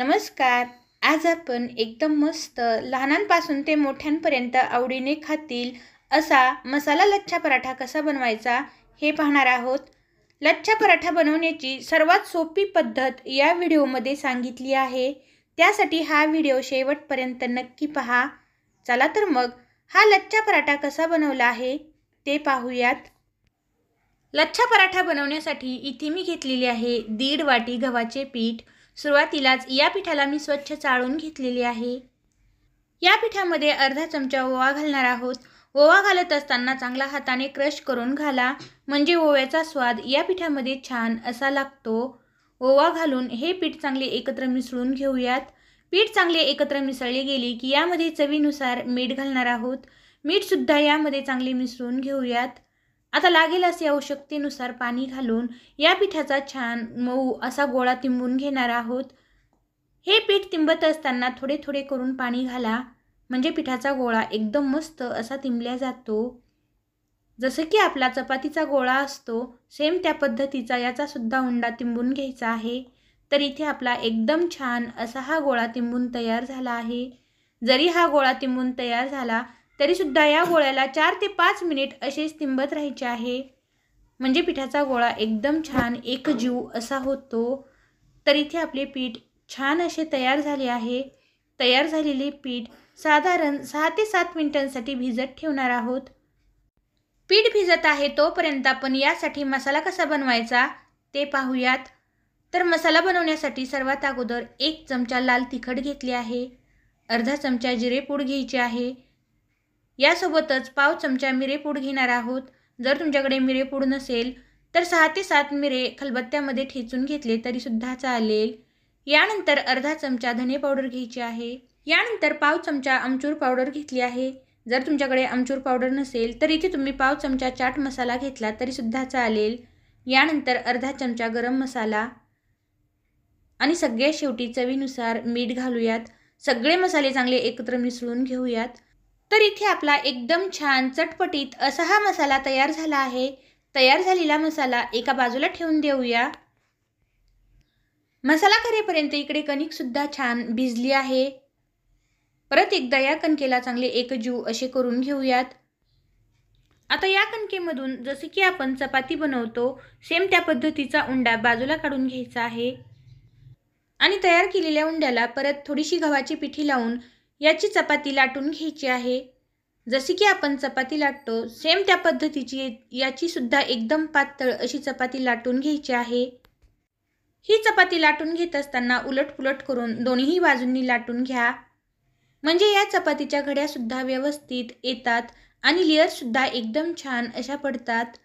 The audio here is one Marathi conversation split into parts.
नमस्कार आज आपण एकदम मस्त लहानांपासून ते मोठ्यांपर्यंत आवडीने खातील असा मसाला लच्छा पराठा कसा बनवायचा हे पाहणार आहोत लच्छा पराठा बनवण्याची सर्वात सोपी पद्धत या व्हिडिओमध्ये सांगितली आहे त्यासाठी हा व्हिडिओ शेवटपर्यंत नक्की पहा चला तर मग हा लच्छा पराठा कसा बनवला आहे ते पाहूयात लच्छा पराठा बनवण्यासाठी इथे मी घेतलेली आहे दीड वाटी गव्हाचे पीठ सुरुवातीलाच या पिठाला मी स्वच्छ चाळून घेतलेली आहे या पिठामध्ये अर्धा चमचा ओवा घालणार आहोत ओवा घालत असताना चांगला हाताने क्रश करून घाला म्हणजे ओव्याचा स्वाद या पिठामध्ये छान असा लागतो ओवा घालून हे पीठ चांगले एकत्र मिसळून घेऊयात पीठ चांगले एकत्र मिसळले गेले की यामध्ये चवीनुसार मीठ घालणार आहोत मीठसुद्धा यामध्ये चांगले मिसळून घेऊयात आता लागेल असे आवश्यकतेनुसार पाणी घालून या पिठाचा छान मऊ असा गोळा तिंबून घेणार आहोत हे पीठ तिंबत असताना थोडे थोडे करून पाणी घाला म्हणजे पिठाचा गोळा एकदम मस्त असा तिंबल्या जातो जसं की आपला चपातीचा गोळा असतो सेम त्या पद्धतीचा याचासुद्धा उंडा तिंबून घ्यायचा आहे तर इथे आपला एकदम छान असा हा गोळा तिंबून तयार झाला आहे जरी हा गोळा तिंबून तयार झाला तरीसुद्धा या गोळ्याला चार ते पाच मिनिट असेच तिंबत राहायचे आहे म्हणजे पिठाचा गोळा एकदम छान एकजीव असा होतो तर इथे आपले पीठ छान असे तयार झाले आहे तयार झालेले पीठ साधारण सहा ते सात मिनिटांसाठी भिजत ठेवणार आहोत पीठ भिजत आहे तोपर्यंत आपण यासाठी मसाला कसा बनवायचा ते पाहूयात तर मसाला बनवण्यासाठी सर्वात अगोदर एक चमचा लाल तिखट घेतली आहे अर्धा चमचा जिरेपूड घ्यायचे आहे यासोबतच पाव चमचा मिरेपूड घेणार आहोत जर तुमच्याकडे मिरेपूड नसेल तर सहा ते सात मिरे खलबत्त्यामध्ये ठेचून घेतले तरीसुद्धा चालेल यानंतर अर्धा चमचा धने पावडर घ्यायची आहे यानंतर पाव चमचा अमचूर पावडर घेतली आहे जर तुमच्याकडे आमचूर पावडर नसेल तर इथे तुम्ही पाव चमचा चाट मसाला घेतला तरीसुद्धा चालेल यानंतर अर्धा चमचा गरम मसाला आणि सगळ्या शेवटी चवीनुसार मीठ घालूयात सगळे मसाले चांगले एकत्र मिसळून घेऊयात तर इथे आपला एकदम छान चटपटीत असा हा मसाला तयार झाला आहे तयार झालेला मसाला एका बाजूला ठेवून देऊया मसाला करेपर्यंत इकडे कणिकसुद्धा छान भिजली आहे परत एकदा या कणकेला चांगले एकजीव असे करून घेऊयात आता या कणकेमधून जसे की आपण चपाती बनवतो सेम त्या पद्धतीचा उंडा बाजूला काढून घ्यायचा आहे आणि तयार केलेल्या उंड्याला परत थोडीशी गव्हाची पिठी लावून याची चपाती लाटून घ्यायची आहे जशी की आपण चपाती लाटतो सेम त्या पद्धतीची याची सुद्धा एकदम पातळ अशी चपाती लाटून घ्यायची आहे ही चपाती लाटून घेत असताना उलटपुलट करून दोन्ही बाजूंनी लाटून घ्या म्हणजे या चपातीच्या घड्यासुद्धा व्यवस्थित येतात आणि लेअरसुद्धा एकदम छान अशा पडतात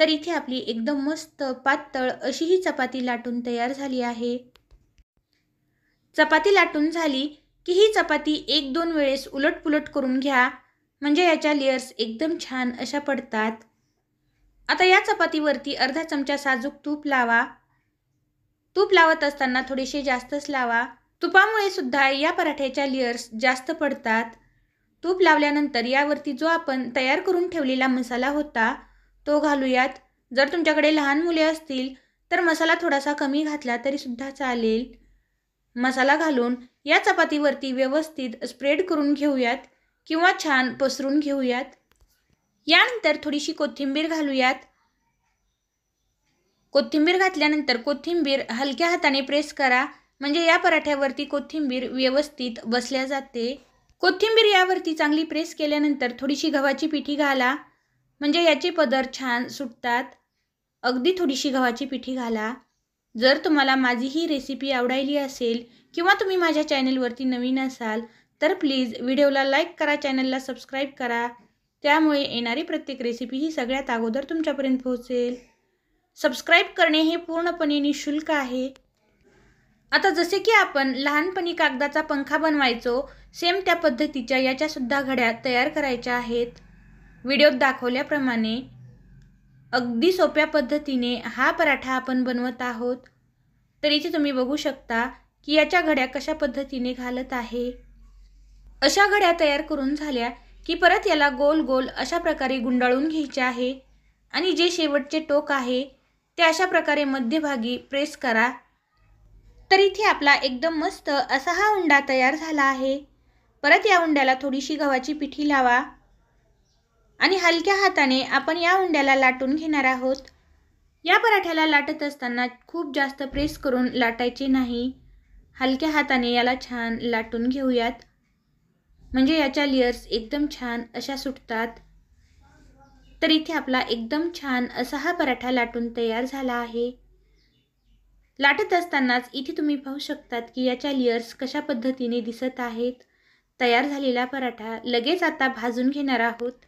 तर इथे आपली एकदम मस्त पातळ अशी ही चपाती लाटून तयार झाली आहे चपाती लाटून झाली की ही चपाती एक दोन वेळेस उलटपुलट करून घ्या म्हणजे याच्या लेअर्स एकदम छान अशा पडतात आता या चपातीवरती अर्धा चमचा साजूक तूप लावा तूप लावत असताना थोडेसे जास्तच लावा तुपामुळे सुद्धा या पराठ्याच्या लेअर्स जास्त पडतात तूप लावल्यानंतर यावरती जो आपण तयार करून ठेवलेला मसाला होता तो घालूयात जर तुमच्याकडे लहान मुले असतील तर मसाला थोडासा कमी घातला तरीसुद्धा चालेल मसाला घालून या चपातीवरती व्यवस्थित स्प्रेड करून घेऊयात किंवा छान पसरून घेऊयात यानंतर थोडीशी कोथिंबीर घालूयात कोथिंबीर घातल्यानंतर कोथिंबीर हलक्या हाताने प्रेस करा म्हणजे या पराठ्यावरती कोथिंबीर व्यवस्थित बसल्या जाते कोथिंबीर यावरती चांगली प्रेस केल्यानंतर थोडीशी गव्हाची पिठी घाला म्हणजे याचे पदर छान सुटतात अगदी थोडीशी गव्हाची पिठी घाला जर तुम्हाला माझी ही रेसिपी आवडायली असेल किंवा तुम्ही माझ्या चॅनेलवरती नवीन असाल तर प्लीज व्हिडिओला लाईक करा चॅनलला सबस्क्राईब करा त्यामुळे येणारी प्रत्येक रेसिपी ही सगळ्यात अगोदर तुमच्यापर्यंत पोहोचेल सबस्क्राईब करणे हे पूर्णपणे निशुल्क आहे आता जसे की आपण लहानपणी कागदाचा पंखा बनवायचो सेम त्या पद्धतीच्या याच्यासुद्धा घड्या तयार करायच्या आहेत व्हिडिओत दाखवल्याप्रमाणे अगदी सोप्या पद्धतीने हा पराठा आपण बनवत आहोत तर इथे तुम्ही बघू शकता की याच्या घड्या कशा पद्धतीने घालत आहे अशा घड्या तयार करून झाल्या की परत याला गोल गोल अशा प्रकारे गुंडाळून घ्यायचे आहे आणि जे शेवटचे टोक आहे ते अशा प्रकारे मध्यभागी प्रेस करा तर इथे आपला एकदम मस्त असा हा उंडा तयार झाला आहे परत या उंड्याला थोडीशी गव्हाची पिठी लावा आणि हलक्या हाताने आपण या उंड्याला लाटून घेणार आहोत या पराठ्याला लाटत असताना खूप जास्त प्रेस करून लाटायचे नाही हलक्या हाताने याला छान लाटून घेऊयात म्हणजे याच्या लेयर्स एकदम छान अशा सुटतात तर इथे आपला एकदम छान असा हा पराठा लाटून तयार झाला आहे लाटत असतानाच इथे तुम्ही पाहू शकतात की याच्या लेअर्स कशा पद्धतीने दिसत आहेत तयार झालेला पराठा लगेच आता भाजून घेणार आहोत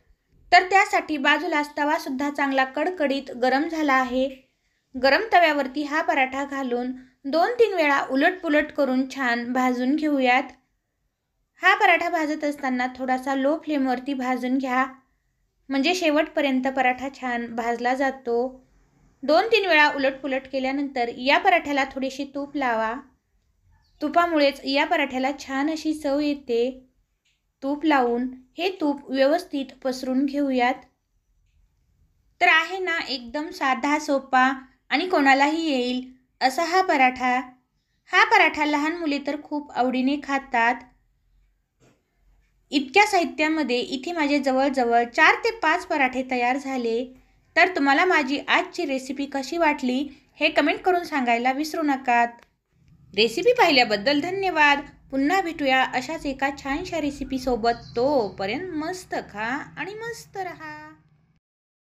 तर त्यासाठी बाजूलाच तवासुद्धा चांगला कडकडीत गरम झाला आहे गरम तव्यावरती हा पराठा घालून दोन तीन वेळा उलटपुलट करून छान भाजून घेऊयात हा पराठा भाजत असताना थोडासा लो फ्लेमवरती भाजून घ्या म्हणजे शेवटपर्यंत पराठा छान भाजला जातो दोन तीन वेळा उलटपुलट केल्यानंतर या पराठ्याला थोडीशी तूप लावा तुपामुळेच या पराठ्याला छान अशी चव येते तूप लावून हे तूप व्यवस्थित पसरून घेऊयात तर आहे ना एकदम साधा सोपा आणि कोणालाही येईल असा हा पराठा हा पराठा लहान मुले तर खूप आवडीने खातात इतक्या साहित्यामध्ये इथे माझे जवळजवळ चार ते पाच पराठे तयार झाले तर तुम्हाला माझी आजची रेसिपी कशी वाटली हे कमेंट करून सांगायला विसरू नका रेसिपी पाहिल्याबद्दल धन्यवाद पुन्हा भेटूया अशाच एका छानशा रेसिपीसोबत तोपर्यंत मस्त खा आणि मस्त रहा